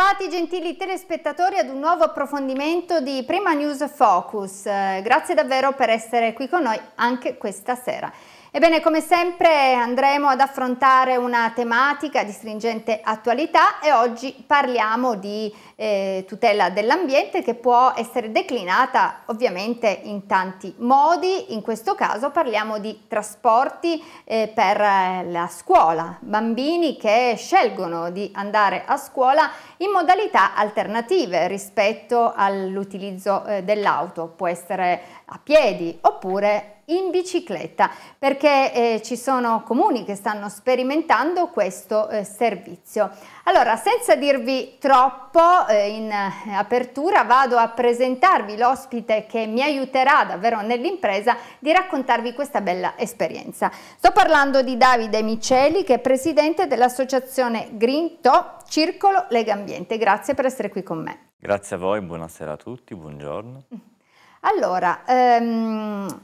Bentrovati gentili telespettatori ad un nuovo approfondimento di Prima News Focus. Eh, grazie davvero per essere qui con noi anche questa sera. Ebbene, come sempre andremo ad affrontare una tematica di stringente attualità e oggi parliamo di eh, tutela dell'ambiente che può essere declinata ovviamente in tanti modi. In questo caso parliamo di trasporti eh, per eh, la scuola, bambini che scelgono di andare a scuola in modalità alternative rispetto all'utilizzo eh, dell'auto, può essere a piedi oppure in bicicletta perché eh, ci sono comuni che stanno sperimentando questo eh, servizio. Allora, senza dirvi troppo eh, in apertura, vado a presentarvi l'ospite che mi aiuterà davvero nell'impresa di raccontarvi questa bella esperienza. Sto parlando di Davide Miceli, che è presidente dell'associazione Grinto Circolo Lega Ambiente. Grazie per essere qui con me. Grazie a voi, buonasera a tutti, buongiorno. Allora, ehm,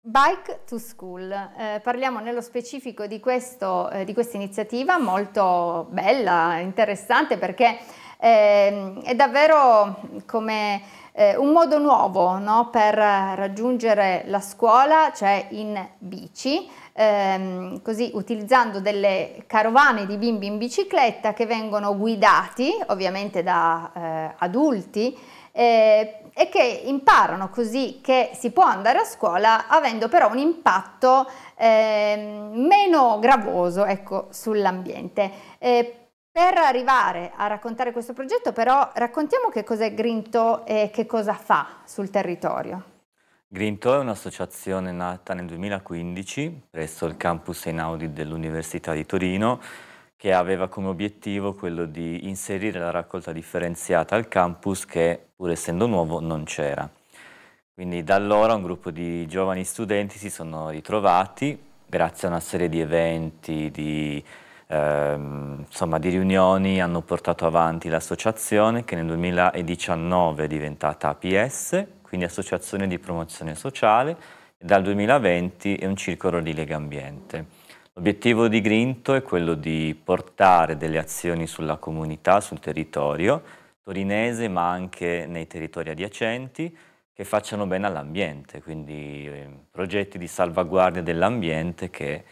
Bike to School, eh, parliamo nello specifico di, eh, questa eh, iniziativa molto bella, interessante perché eh, è davvero come eh, un modo nuovo no, per raggiungere la scuola, cioè in bici, ehm, così utilizzando delle carovane di bimbi in bicicletta che vengono guidati ovviamente da eh, adulti eh, e che imparano così che si può andare a scuola avendo però un impatto eh, meno gravoso ecco, sull'ambiente. Eh, per arrivare a raccontare questo progetto però raccontiamo che cos'è Grinto e che cosa fa sul territorio. Grinto è un'associazione nata nel 2015 presso il campus Einaudi dell'Università di Torino che aveva come obiettivo quello di inserire la raccolta differenziata al campus che, pur essendo nuovo, non c'era. Quindi da allora un gruppo di giovani studenti si sono ritrovati grazie a una serie di eventi, di, ehm, insomma, di riunioni, hanno portato avanti l'associazione che nel 2019 è diventata APS, quindi Associazione di Promozione Sociale, e dal 2020 è un circolo di Lega Ambiente. L'obiettivo di Grinto è quello di portare delle azioni sulla comunità, sul territorio torinese, ma anche nei territori adiacenti, che facciano bene all'ambiente, quindi eh, progetti di salvaguardia dell'ambiente che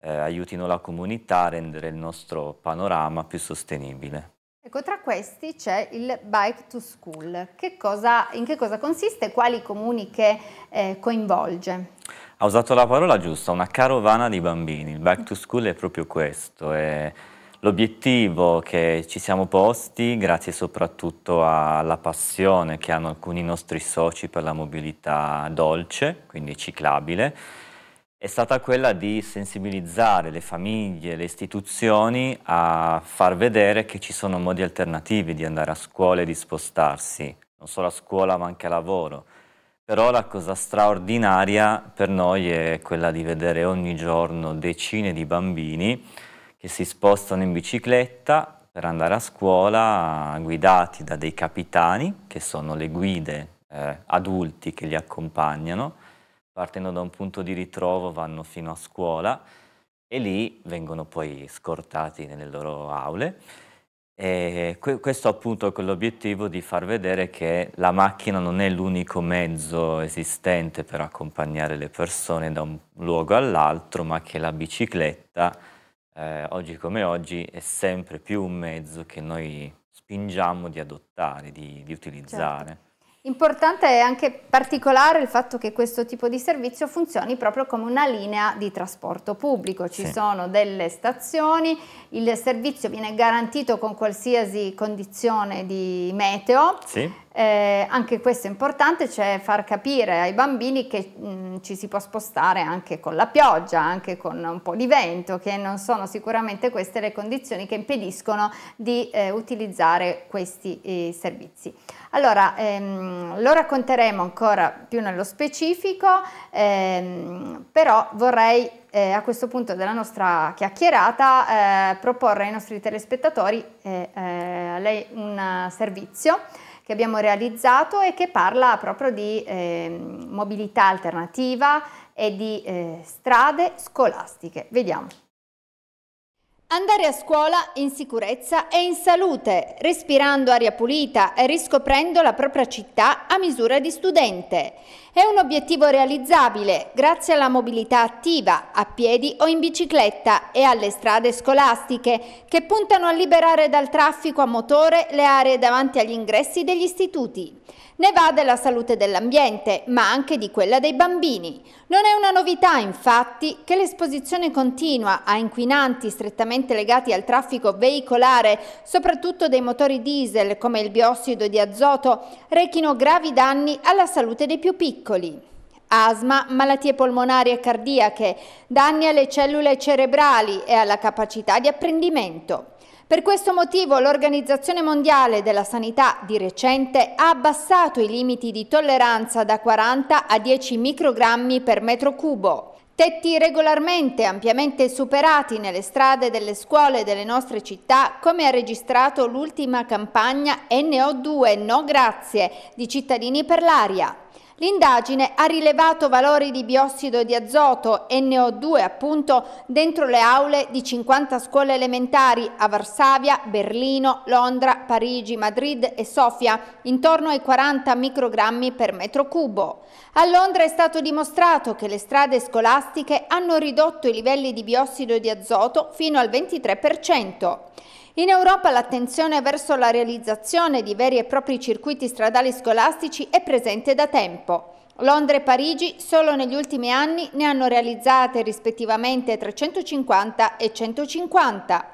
eh, aiutino la comunità a rendere il nostro panorama più sostenibile. Ecco, tra questi c'è il Bike to School. Che cosa, in che cosa consiste e quali comuni che eh, coinvolge? Ha usato la parola giusta, una carovana di bambini. Il back to school è proprio questo. È l'obiettivo che ci siamo posti, grazie soprattutto alla passione che hanno alcuni nostri soci per la mobilità dolce, quindi ciclabile, è stata quella di sensibilizzare le famiglie, le istituzioni a far vedere che ci sono modi alternativi di andare a scuola e di spostarsi, non solo a scuola ma anche a lavoro. Però la cosa straordinaria per noi è quella di vedere ogni giorno decine di bambini che si spostano in bicicletta per andare a scuola guidati da dei capitani, che sono le guide eh, adulti che li accompagnano, partendo da un punto di ritrovo vanno fino a scuola e lì vengono poi scortati nelle loro aule e questo appunto con l'obiettivo di far vedere che la macchina non è l'unico mezzo esistente per accompagnare le persone da un luogo all'altro, ma che la bicicletta, eh, oggi come oggi, è sempre più un mezzo che noi spingiamo di adottare, di, di utilizzare. Certo. Importante e anche particolare il fatto che questo tipo di servizio funzioni proprio come una linea di trasporto pubblico, ci sì. sono delle stazioni, il servizio viene garantito con qualsiasi condizione di meteo. Sì. Eh, anche questo è importante, cioè far capire ai bambini che mh, mm, ci si può spostare anche con la pioggia, anche con un po' di vento, che non sono sicuramente queste le condizioni che impediscono di eh, utilizzare questi eh, servizi. Allora, ehm, lo racconteremo ancora più nello specifico, ehm, però vorrei eh, a questo punto della nostra chiacchierata eh, proporre ai nostri telespettatori eh, eh un servizio che abbiamo realizzato e che parla proprio di eh, mobilità alternativa e di eh, strade scolastiche. Vediamo. Andare a scuola in sicurezza e in salute, respirando aria pulita e riscoprendo la propria città a misura di studente. È un obiettivo realizzabile grazie alla mobilità attiva, a piedi o in bicicletta e alle strade scolastiche che puntano a liberare dal traffico a motore le aree davanti agli ingressi degli istituti. Ne va della salute dell'ambiente, ma anche di quella dei bambini. Non è una novità, infatti, che l'esposizione continua a inquinanti strettamente legati al traffico veicolare, soprattutto dei motori diesel come il biossido di azoto, rechino gravi danni alla salute dei più piccoli asma, malattie polmonari e cardiache, danni alle cellule cerebrali e alla capacità di apprendimento. Per questo motivo l'Organizzazione Mondiale della Sanità di recente ha abbassato i limiti di tolleranza da 40 a 10 microgrammi per metro cubo. Tetti regolarmente ampiamente superati nelle strade delle scuole delle nostre città, come ha registrato l'ultima campagna NO2 No Grazie di Cittadini per l'Aria. L'indagine ha rilevato valori di biossido di azoto, NO2 appunto, dentro le aule di 50 scuole elementari a Varsavia, Berlino, Londra, Parigi, Madrid e Sofia, intorno ai 40 microgrammi per metro cubo. A Londra è stato dimostrato che le strade scolastiche hanno ridotto i livelli di biossido di azoto fino al 23%. In Europa l'attenzione verso la realizzazione di veri e propri circuiti stradali scolastici è presente da tempo. Londra e Parigi solo negli ultimi anni ne hanno realizzate rispettivamente 350 e 150.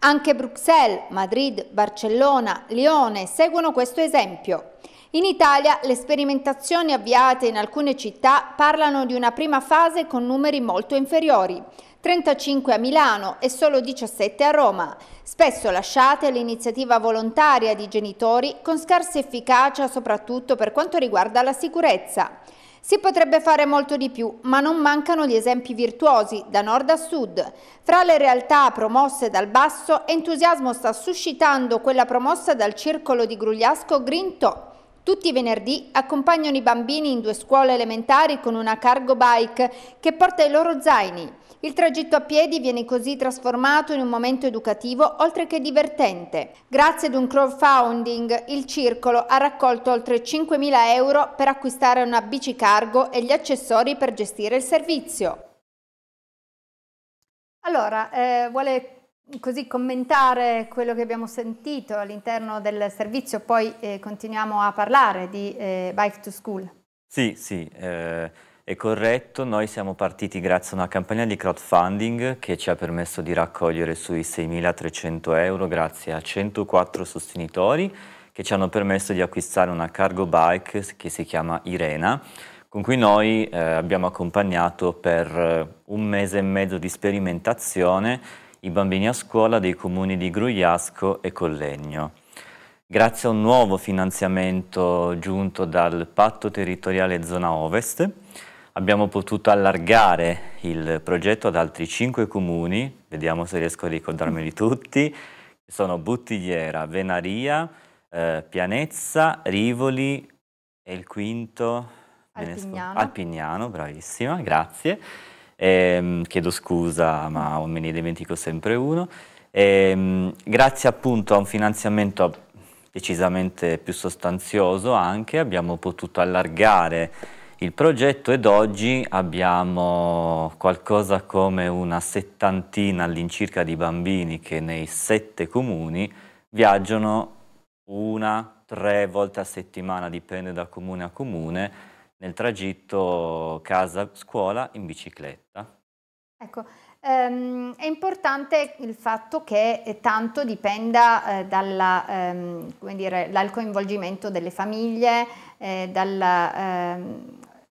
Anche Bruxelles, Madrid, Barcellona, Lione seguono questo esempio. In Italia le sperimentazioni avviate in alcune città parlano di una prima fase con numeri molto inferiori. 35 a Milano e solo 17 a Roma, spesso lasciate all'iniziativa volontaria di genitori con scarsa efficacia soprattutto per quanto riguarda la sicurezza. Si potrebbe fare molto di più, ma non mancano gli esempi virtuosi da nord a sud. Fra le realtà promosse dal basso, entusiasmo sta suscitando quella promossa dal circolo di Grugliasco Grinto, tutti i venerdì accompagnano i bambini in due scuole elementari con una cargo bike che porta i loro zaini. Il tragitto a piedi viene così trasformato in un momento educativo oltre che divertente. Grazie ad un crowdfunding il circolo ha raccolto oltre 5.000 euro per acquistare una bici cargo e gli accessori per gestire il servizio. Allora, eh, vuole così commentare quello che abbiamo sentito all'interno del servizio, poi eh, continuiamo a parlare di eh, Bike to School. Sì, sì, eh, è corretto. Noi siamo partiti grazie a una campagna di crowdfunding che ci ha permesso di raccogliere sui 6.300 euro grazie a 104 sostenitori che ci hanno permesso di acquistare una cargo bike che si chiama Irena con cui noi eh, abbiamo accompagnato per eh, un mese e mezzo di sperimentazione i bambini a scuola dei comuni di Grugliasco e Collegno. Grazie a un nuovo finanziamento giunto dal patto territoriale zona ovest abbiamo potuto allargare il progetto ad altri cinque comuni, vediamo se riesco a ricordarmeli mm. tutti, sono Buttigliera, Venaria, eh, Pianezza, Rivoli e il quinto... Alpignano. Alpignano, bravissima, grazie. Ehm, chiedo scusa, ma me ne dimentico sempre uno. Ehm, grazie appunto a un finanziamento decisamente più sostanzioso anche, abbiamo potuto allargare il progetto ed oggi abbiamo qualcosa come una settantina all'incirca di bambini che nei sette comuni viaggiano una, tre volte a settimana, dipende da comune a comune, nel tragitto casa-scuola in bicicletta. Ecco, ehm, è importante il fatto che eh, tanto dipenda eh, dalla, ehm, dire, dal coinvolgimento delle famiglie, eh, dalla, ehm,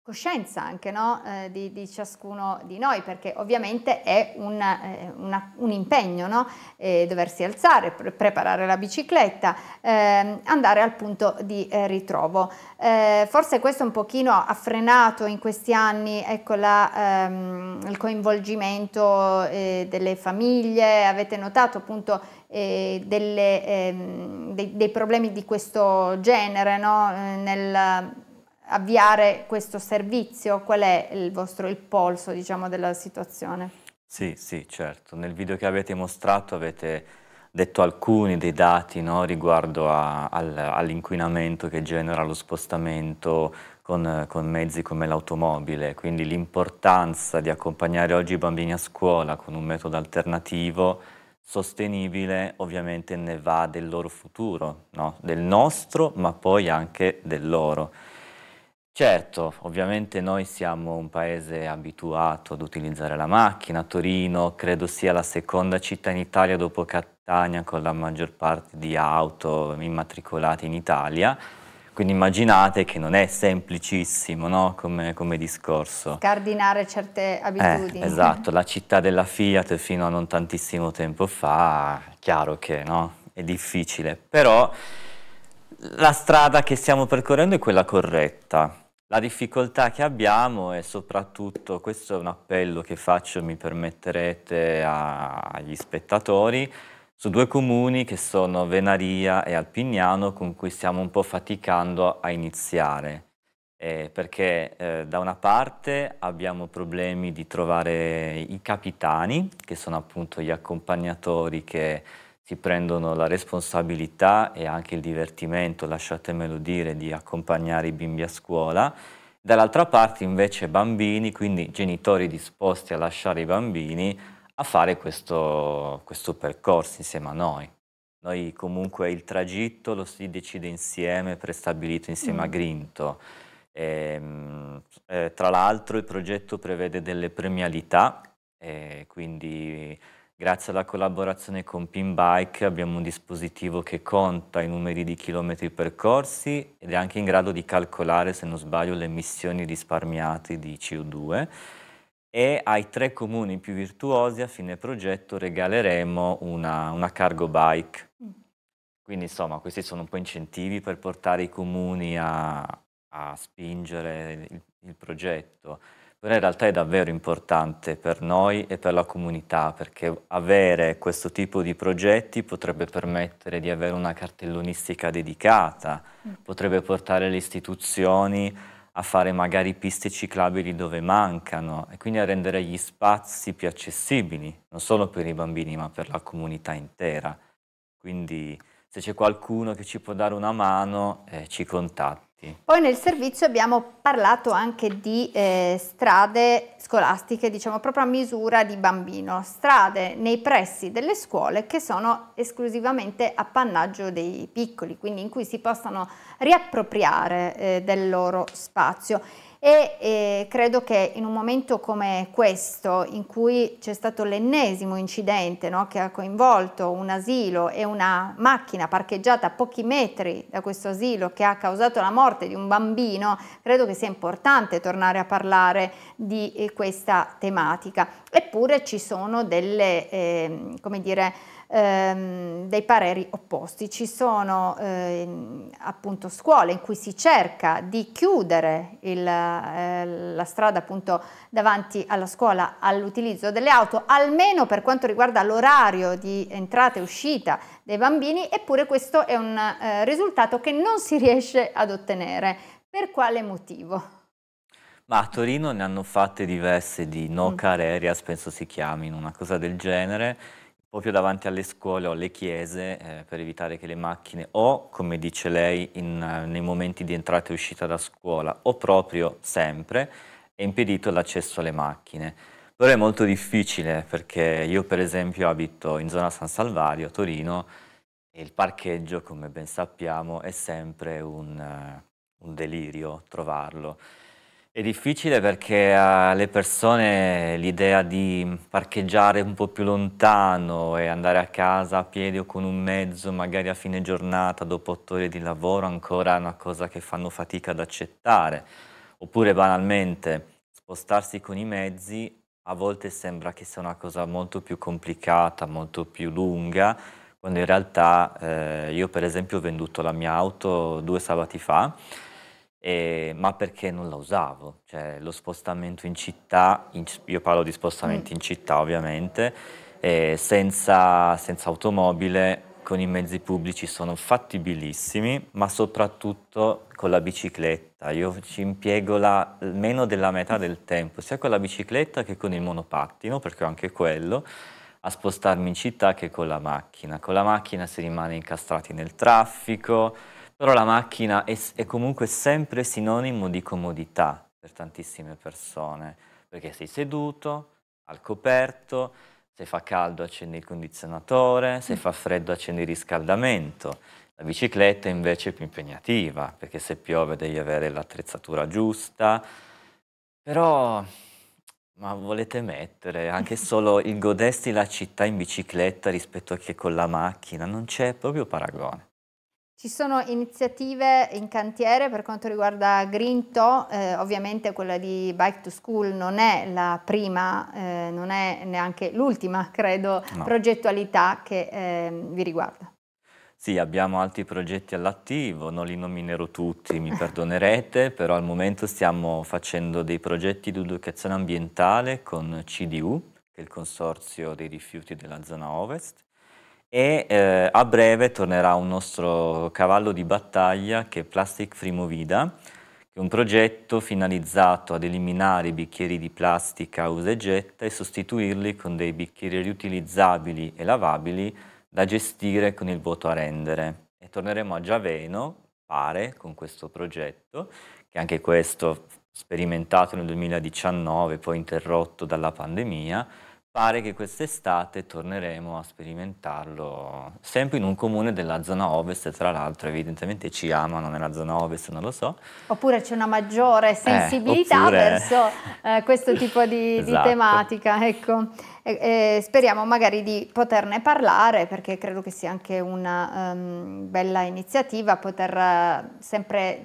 coscienza anche no? eh, di, di, ciascuno di noi, perché ovviamente è un, eh, una, un impegno no? eh, doversi alzare, pre preparare la bicicletta, ehm, andare al punto di eh, ritrovo. Eh, forse questo un pochino ha frenato in questi anni ecco, la, ehm, il coinvolgimento eh, delle famiglie, avete notato appunto delle, ehm, dei, dei, problemi di questo genere no? nel avviare questo servizio? Qual è il vostro il polso diciamo, della situazione? Sì, sì, certo. Nel video che avete mostrato avete detto alcuni dei dati no, riguardo al, all'inquinamento che genera lo spostamento con, con mezzi come l'automobile, quindi l'importanza di accompagnare oggi i bambini a scuola con un metodo alternativo sostenibile ovviamente ne va del loro futuro, no? del nostro ma poi anche del loro. Certo, ovviamente noi siamo un paese abituato ad utilizzare la macchina, Torino credo sia la seconda città in Italia dopo Catania con la maggior parte di auto immatricolate in Italia, quindi immaginate che non è semplicissimo no? come, come, discorso. Scardinare certe abitudini. Eh, esatto, la città della Fiat fino a non tantissimo tempo fa, chiaro che no? è difficile, però la strada che stiamo percorrendo è quella corretta la difficoltà che abbiamo è soprattutto, questo è un appello che faccio, mi permetterete, a, agli spettatori, su due comuni che sono Venaria e Alpignano con cui stiamo un po' faticando a iniziare. Eh, perché eh, da una parte abbiamo problemi di trovare i capitani, che sono appunto gli accompagnatori che si prendono la responsabilità e anche il divertimento, lasciatemelo dire, di accompagnare i bimbi a scuola. Dall'altra parte invece bambini, quindi genitori disposti a lasciare i bambini a fare questo, questo percorso insieme a noi. Noi comunque il tragitto lo si decide insieme, prestabilito insieme mm. a Grinto. E, ehm, eh, tra l'altro il progetto prevede delle premialità, eh, quindi Grazie alla collaborazione con Pinbike abbiamo un dispositivo che conta i numeri di chilometri percorsi ed è anche in grado di calcolare, se non sbaglio, le emissioni risparmiate di CO2 e ai tre comuni più virtuosi a fine progetto regaleremo una, una cargo bike. Quindi insomma questi sono un po' incentivi per portare i comuni a, a spingere il, il progetto. Però in realtà è davvero importante per noi e per la comunità perché avere questo tipo di progetti potrebbe permettere di avere una cartellonistica dedicata, mm. potrebbe portare le istituzioni a fare magari piste ciclabili dove mancano e quindi a rendere gli spazi più accessibili, non solo per i bambini ma per la comunità intera. Quindi se c'è qualcuno che ci può dare una mano, eh, ci contatti. Poi nel servizio abbiamo parlato anche di eh, strade scolastiche, diciamo proprio a misura di bambino, strade nei pressi delle scuole che sono esclusivamente appannaggio dei piccoli, quindi in cui si possano riappropriare eh, del loro spazio e eh, credo che in un momento come questo, in cui c'è stato l'ennesimo incidente no, che ha coinvolto un asilo e una macchina parcheggiata a pochi metri da questo asilo che ha causato la morte di un bambino, credo che sia importante tornare a parlare di eh, questa tematica. Eppure ci sono delle, eh, come dire, ehm, dei pareri opposti. Ci sono ehm, appunto scuole in cui si cerca di chiudere il, eh, la strada appunto davanti alla scuola all'utilizzo delle auto, almeno per quanto riguarda l'orario di entrata e uscita dei bambini, eppure questo è un eh, risultato che non si riesce ad ottenere. Per quale motivo? Ma a Torino ne hanno fatte diverse di no mm. car areas, penso si chiamino, una cosa del genere, proprio davanti alle scuole o alle chiese eh, per evitare che le macchine o, come dice lei, in, eh, nei momenti di entrata e uscita da scuola o proprio sempre è impedito l'accesso alle macchine. Però è molto difficile perché io per esempio abito in zona San Salvario, Torino, e il parcheggio, come ben sappiamo, è sempre un, eh, un delirio trovarlo. È difficile perché alle eh, persone l'idea di parcheggiare un po' più lontano e andare a casa a piedi o con un mezzo, magari a fine giornata, dopo otto ore di lavoro, ancora è una cosa che fanno fatica ad accettare. Oppure banalmente spostarsi con i mezzi a volte sembra che sia una cosa molto più complicata, molto più lunga, quando in realtà eh, io per esempio ho venduto la mia auto due sabati fa eh, ma perché non la usavo. Cioè, lo spostamento in città, in, io parlo di spostamenti mm. in città ovviamente, eh, senza, senza automobile con i mezzi pubblici sono fattibilissimi, ma soprattutto con la bicicletta. Io ci impiego la, meno della metà del tempo, sia con la bicicletta che con il monopattino, perché ho anche quello, a spostarmi in città che con la macchina. Con la macchina si rimane incastrati nel traffico, però la macchina è, è comunque sempre sinonimo di comodità per tantissime persone, perché sei seduto, al coperto, se fa caldo accendi il condizionatore, se fa freddo accendi il riscaldamento. La bicicletta invece è più impegnativa, perché se piove devi avere l'attrezzatura giusta. Però, ma volete mettere anche solo il godersi la città in bicicletta rispetto a che con la macchina? Non c'è proprio paragone. Ci sono iniziative in cantiere per quanto riguarda Grinto, eh, ovviamente quella di Bike to School non è la prima, eh, non è neanche l'ultima, credo, no. progettualità che eh, vi riguarda. Sì, abbiamo altri progetti all'attivo, non li nominerò tutti, mi perdonerete, però al momento stiamo facendo dei progetti di educazione ambientale con CDU, che è il Consorzio dei rifiuti della zona ovest, e eh, a breve tornerà un nostro cavallo di battaglia che è Plastic Free Movida, che è un progetto finalizzato ad eliminare i bicchieri di plastica usa e getta e sostituirli con dei bicchieri riutilizzabili e lavabili da gestire con il vuoto a rendere. E torneremo a Giaveno, pare, con questo progetto, che anche questo sperimentato nel 2019, poi interrotto dalla pandemia, Pare che quest'estate torneremo a sperimentarlo sempre in un comune della zona ovest, tra l'altro evidentemente ci amano nella zona ovest, non lo so. Oppure c'è una maggiore eh, sensibilità eh, oppure... verso eh, questo tipo di, esatto. di tematica, ecco. E, e speriamo magari di poterne parlare perché credo che sia anche una um, bella iniziativa poter eh, sempre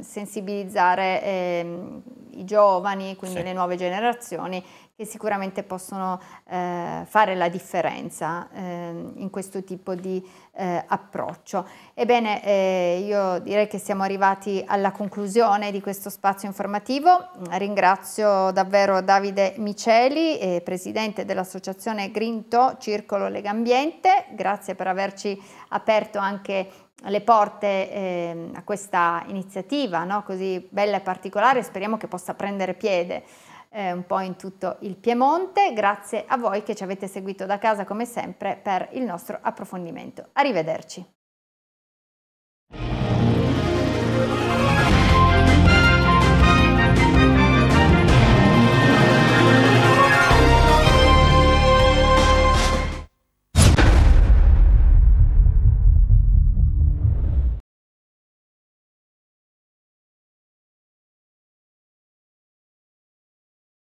sensibilizzare eh, i giovani, quindi sì. le nuove generazioni che sicuramente possono eh, fare la differenza eh, in questo tipo di eh, approccio. Ebbene, eh, io direi che siamo arrivati alla conclusione di questo spazio informativo. Ringrazio davvero Davide Miceli, eh, presidente dell'associazione Grinto Circolo Legambiente. Grazie per averci aperto anche le porte eh, a questa iniziativa no? così bella e particolare, speriamo che possa prendere piede eh, un po' in tutto il Piemonte. Grazie a voi che ci avete seguito da casa come sempre per il nostro approfondimento. Arrivederci.